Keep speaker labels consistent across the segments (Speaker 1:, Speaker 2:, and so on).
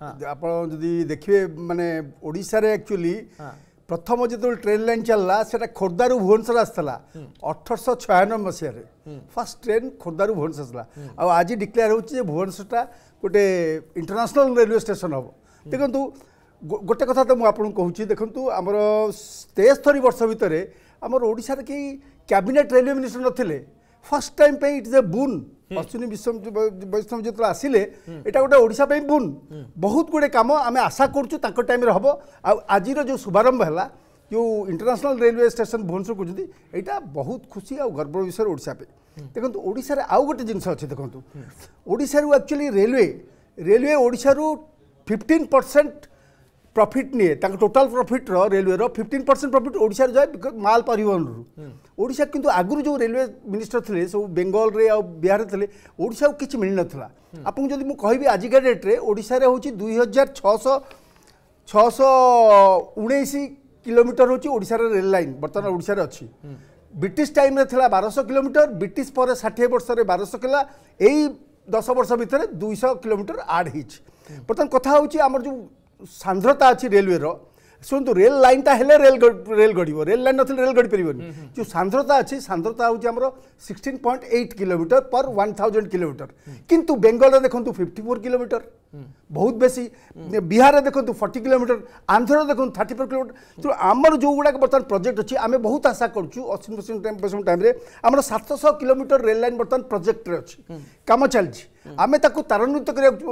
Speaker 1: ଆପଣ ଯଦି ଦେଖିବେ ମାନେ ଓଡ଼ିଶାରେ ଆକ୍ଚୁଆଲି ପ୍ରଥମ ଯେତେବେଳେ ଟ୍ରେନ୍ ଲାଇନ୍ ଚାଲିଲା ସେଟା ଖୋର୍ଦ୍ଧାରୁ ଭୁବନେଶ୍ୱର ଆସିଥିଲା ଅଠରଶହ ଛୟାନବେ ମସିହାରେ ଫାର୍ଷ୍ଟ ଟ୍ରେନ୍ ଖୋର୍ଦ୍ଧାରୁ ଭୁବନେଶ୍ୱର ଆସିଲା ଆଉ ଆଜି ଡିକ୍ଲେୟାର ହେଉଛି ଯେ ଭୁବନେଶ୍ୱରଟା ଗୋଟେ ଇଣ୍ଟରନ୍ୟାସନାଲ୍ ରେଲୱେ ଷ୍ଟେସନ୍ ହେବ ଦେଖନ୍ତୁ ଗୋଟେ କଥା ତ ମୁଁ ଆପଣଙ୍କୁ କହୁଛି ଦେଖନ୍ତୁ ଆମର ତେସ୍ତରୀ ବର୍ଷ ଭିତରେ ଆମର ଓଡ଼ିଶାରେ କେହି କ୍ୟାବିନେଟ୍ ରେଲୱେ ମିନିଷ୍ଟର ନଥିଲେ ଫାର୍ଷ୍ଟ ଟାଇମ୍ ପାଇଁ it is a boon Ashwini Vaishnaw ଯେତେବେଳେ ଆସିଲେ ଏଇଟା ଗୋଟେ ଓଡ଼ିଶା ପାଇଁ ବୁନ୍ ବହୁତ ଗୁଡ଼ିଏ କାମ ଆମେ ଆଶା କରୁଛୁ ତାଙ୍କ ଟାଇମ୍ରେ ହେବ ଆଉ ଆଜିର ଯେଉଁ ଶୁଭାରମ୍ଭ ହେଲା ଯେଉଁ ଇଣ୍ଟରନ୍ୟାସନାଲ ରେଲୱେ ଷ୍ଟେସନ ଭୁବନେଶ୍ୱର କରୁଛନ୍ତି ଏଇଟା ବହୁତ ଖୁସି ଆଉ ଗର୍ବର ବିଷୟ ଓଡ଼ିଶା ପାଇଁ ଦେଖନ୍ତୁ ଓଡ଼ିଶାରେ ଆଉ ଗୋଟେ ଜିନିଷ ଅଛି ଦେଖନ୍ତୁ ଓଡ଼ିଶାରୁ ଆକ୍ଚୁଆଲି ରେଲୱେ ରେଲୱେ ଓଡ଼ିଶାରୁ ଫିଫ୍ଟିନ୍ ପରସେଣ୍ଟ प्रफिट निए total profit railway fifteen percent profit ओडा जाए बिकज माल परिवहन ओडा किंतु आगुरी जो रेलवे मिनिस्टर थे सब बेंगल रे आ बिहार थे ओडा को किसी मिल ना आपको जब मुझे कह आजिका डेट्रे ओडार हूँ दुई हजार छःश छःश उन्नीस किलोमीटर हूँ ओडार रेल लाइन बर्तमान ओडार अच्छी ବ୍ରିଟିଶ ଟାଇମ୍ରେ ଥିଲା ବାରଶହ କିଲୋମିଟର ବ୍ରିଟିଶ ପରେ ଷାଠିଏ ବର୍ଷରେ ବାରଶହ ଥିଲା ଏଇ ଦଶ ବର୍ଷ ଭିତରେ ଦୁଇଶହ କିଲୋମିଟର ଆଡ଼୍ ହେଇଛି ବର୍ତ୍ତମାନ କଥା ହେଉଛି ଆମର ଯେଉଁ ସାନ୍ଦ୍ରତା ଅଛି ରେଲୱେର ଶୁଣନ୍ତୁ ରେଲ୍ ଲାଇନ୍ଟା ହେଲେ ରେଲ୍ ରେଲ୍ ଗଡ଼ିବ ରେଲ୍ ଲାଇନ୍ ନଥିଲେ ରେଲ୍ ଗଡ଼ିପାରିବନି ଯେଉଁ ସାନ୍ଦ୍ରତା ଅଛି ସାନ୍ଦ୍ରତା ହେଉଛି ଆମର sixteen point eight kilometre per one thousand kilometre କିନ୍ତୁ ବେଙ୍ଗଲରେ ଦେଖନ୍ତୁ ଫିଫ୍ଟି ଫୋର୍ କିଲୋମିଟର ବହୁତ ବେଶୀ ବିହାରରେ ଦେଖନ୍ତୁ ଫର୍ଟି କିଲୋମିଟର ଆନ୍ଧ୍ରରେ ଦେଖନ୍ତୁ ଥାର୍ଟି ଫୋର୍ କିଲୋମିଟର ତେଣୁ ଆମର ଯେଉଁଗୁଡ଼ାକ ବର୍ତ୍ତମାନ ପ୍ରୋଜେକ୍ଟ ଅଛି ଆମେ ବହୁତ ଆଶା କରୁଛୁ ଅଶୀ ପରସେଣ୍ଟ ଟାଇମ୍ରେ ଆମର ସାତଶହ କିଲୋମିଟର ରେଲ୍ ଲାଇନ୍ ବର୍ତ୍ତମାନ ପ୍ରୋଜେକ୍ଟରେ ଅଛି କାମ ଚାଲିଛି ଆମେ ତାକୁ ତ୍ୱରାନ୍ୱିତ କରିବାକୁ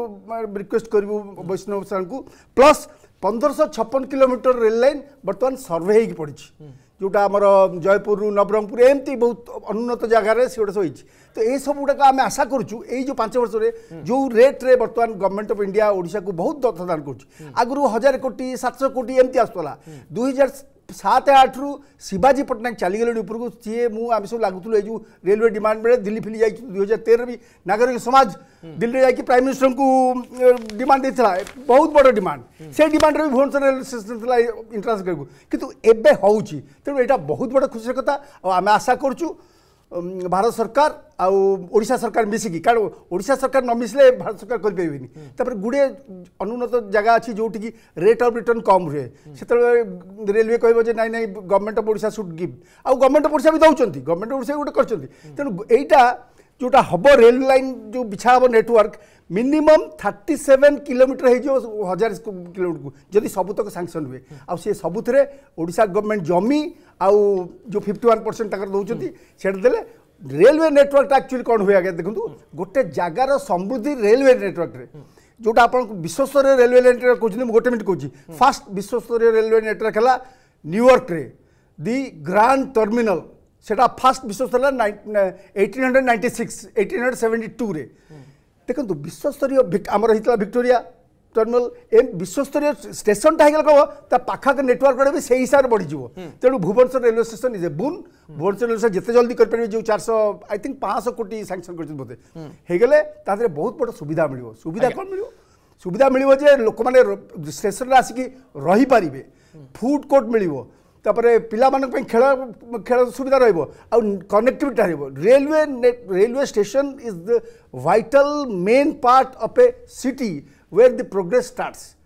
Speaker 1: ରିକ୍ୱେଷ୍ଟ କରିବୁ ବୈଷ୍ଣବ ସାର୍ଙ୍କୁ ପ୍ଲସ୍ ପନ୍ଦରଶହ ଛପନ କିଲୋମିଟର ରେଲ୍ ଲାଇନ୍ ବର୍ତ୍ତମାନ ସର୍ଭେ ହେଇକି ପଡ଼ିଛି ଯେଉଁଟା ଆମର ଜୟପୁରରୁ ନବରଙ୍ଗପୁର ଏମିତି ବହୁତ ଅନୁନ୍ନତ ଜାଗାରେ ସେଗୁଡ଼ା ସବୁ ହେଇଛି ତ ଏସବୁ ଗୁଡ଼ାକ ଆମେ ଆଶା କରୁଛୁ ଏଇ ଯେଉଁ ପାଞ୍ଚ ବର୍ଷରେ ଯେଉଁ ରେଟ୍ରେ ବର୍ତ୍ତମାନ ଗଭର୍ଣ୍ଣମେଣ୍ଟ ଅଫ୍ ଇଣ୍ଡିଆ ଓଡ଼ିଶାକୁ ବହୁତ ତଥ୍ୟଦାନ କରୁଛି ଆଗରୁ ହଜାର କୋଟି ସାତଶହ କୋଟି ଏମିତି ଆସୁଥିଲା ଦୁଇ ହଜାର सात आठ रु शिवाजी पट्टनायक चली गले उपरको सीए मुझे सब लगुल ये जो रेलवे डिमांड बेले दिल्ली फिली जाए दुई हजार तेरह भी नागरिक समाज दिल्ली जाकि प्राइम मिनिस्टर को डिमांड देता बहुत बड़ डिमांड से डिमांड भी भुवनेश्वर रेल स्टेशन थी इंट्रांस करेंगे कितु एवं हो तेणु यहाँ बहुत बड़ा खुशी कथा आम आशा करूँ ଭାରତ ସରକାର ଆଉ ଓଡ଼ିଶା ସରକାର ମିଶିକି କାରଣ ଓଡ଼ିଶା ସରକାର ନ ମିଶିଲେ ଭାରତ ସରକାର କରିପାରିବେନି ତାପରେ ଗୁଡ଼ିଏ ଅନୁନ୍ନତ ଜାଗା ଅଛି ଯେଉଁଠିକି ରେଟ୍ ଅଫ୍ ରିଟର୍ଣ୍ଣ କମ୍ ରୁହେ ସେତେବେଳେ ରେଲୱେ କହିବ ଯେ ନାଇଁ ନାଇଁ government of Odisha should give ଆଉ ଗଭର୍ଣ୍ଣମେଣ୍ଟ ଅଫ୍ ଓଡ଼ିଶା ବି ଦେଉଛନ୍ତି ଗଭର୍ଣ୍ଣମେଣ୍ଟ ଅଫ୍ ଓଡ଼ିଶା ଗୋଟେ କରିଛନ୍ତି ତେଣୁ ଏଇଟା ଯେଉଁଟା ହେବ ରେଲ୍ ଲାଇନ୍ ଯେଉଁ ବିଛା ହେବ network minimum thirty seven kilometre ହେଇଯିବ ହଜାର କିଲୋମିଟରକୁ ଯଦି ସବୁତକ ସାଙ୍କସନ୍ ହୁଏ ଆଉ ସେ ସବୁଥିରେ ଓଡ଼ିଶା ଗଭର୍ଣ୍ଣମେଣ୍ଟ ଜମି ଆଉ ଯେଉଁ ଫିଫ୍ଟି ୱାନ୍ ପରସେଣ୍ଟ ତାଙ୍କର ଦେଉଛନ୍ତି ସେଇଟା ଦେଲେ ରେଲୱେ ନେଟୱାର୍କଟା ଆକ୍ଚୁଆଲି କ'ଣ ହୁଏ ଆଜ୍ଞା ଦେଖନ୍ତୁ ଗୋଟେ ଜାଗାର ସମୃଦ୍ଧି ରେଲୱେ ନେଟୱାର୍କରେ ଯେଉଁଟା ଆପଣଙ୍କୁ ବିଶ୍ୱସ୍ତରୀୟ ରେଲୱେ ନେଟୱାର୍କ କହୁଛନ୍ତି ମୁଁ ଗୋଟେ ମିନିଟ୍ କହୁଛି ଫାର୍ଷ୍ଟ ବିଶ୍ୱସ୍ତରୀୟ ରେଲୱେ ନେଟୱାର୍କ ହେଲା ନ୍ୟୁୟର୍କରେ ଦି ଗ୍ରାଣ୍ଡ ଟର୍ମିନାଲ সেটা ବିଶ୍ୱସ୍ତ ହେଲା eighteen hundred ninety six eighteen hundred seventy ଟୁରେ ଦେଖନ୍ତୁ ବିଶ୍ୱସ୍ତରୀୟ ଆମର ହେଇଥିଲା ଭିକ୍ଟୋରିଆ ଟର୍ମିନାଲ ଏ ବିଶ୍ୱସ୍ତରୀୟ ଷ୍ଟେସନଟା ହେଇଗଲା କ'ଣ ତା ପାଖାପାଖି ନେଟୱାର୍କଟା ବି ସେଇ ହିସାବରେ ବଢ଼ିଯିବ ତେଣୁ Bhubaneswar railway station is a boon Bhubaneswar railway station ଯେତେ ଜଲ୍ଦି କରିପାରିବେ ଯେଉଁ ଚାରିଶହ ଆଇ ଥିଙ୍କ ପାଞ୍ଚଶହ କୋଟି ସାଙ୍କସନ୍ କରିଛନ୍ତି ବୋଧେ ହେଇଗଲେ ତା ଦେହରେ ବହୁତ ବଡ଼ ସୁବିଧା ମିଳିବ ସୁବିଧା କ'ଣ ମିଳିବ ସୁବିଧା ମିଳିବ ଯେ ଲୋକମାନେ ଷ୍ଟେସନରେ ଆସିକି ରହିପାରିବେ ଫୁଡ଼ କୋର୍ଟ ମିଳିବ ତାପରେ ପିଲାମାନଙ୍କ ପାଇଁ ଖେଳ ଖେଳ ସୁବିଧା ରହିବ ଆଉ କନେକ୍ଟିଭିଟି ରହିବ railway railway station is the vital main part of a city where the progress starts.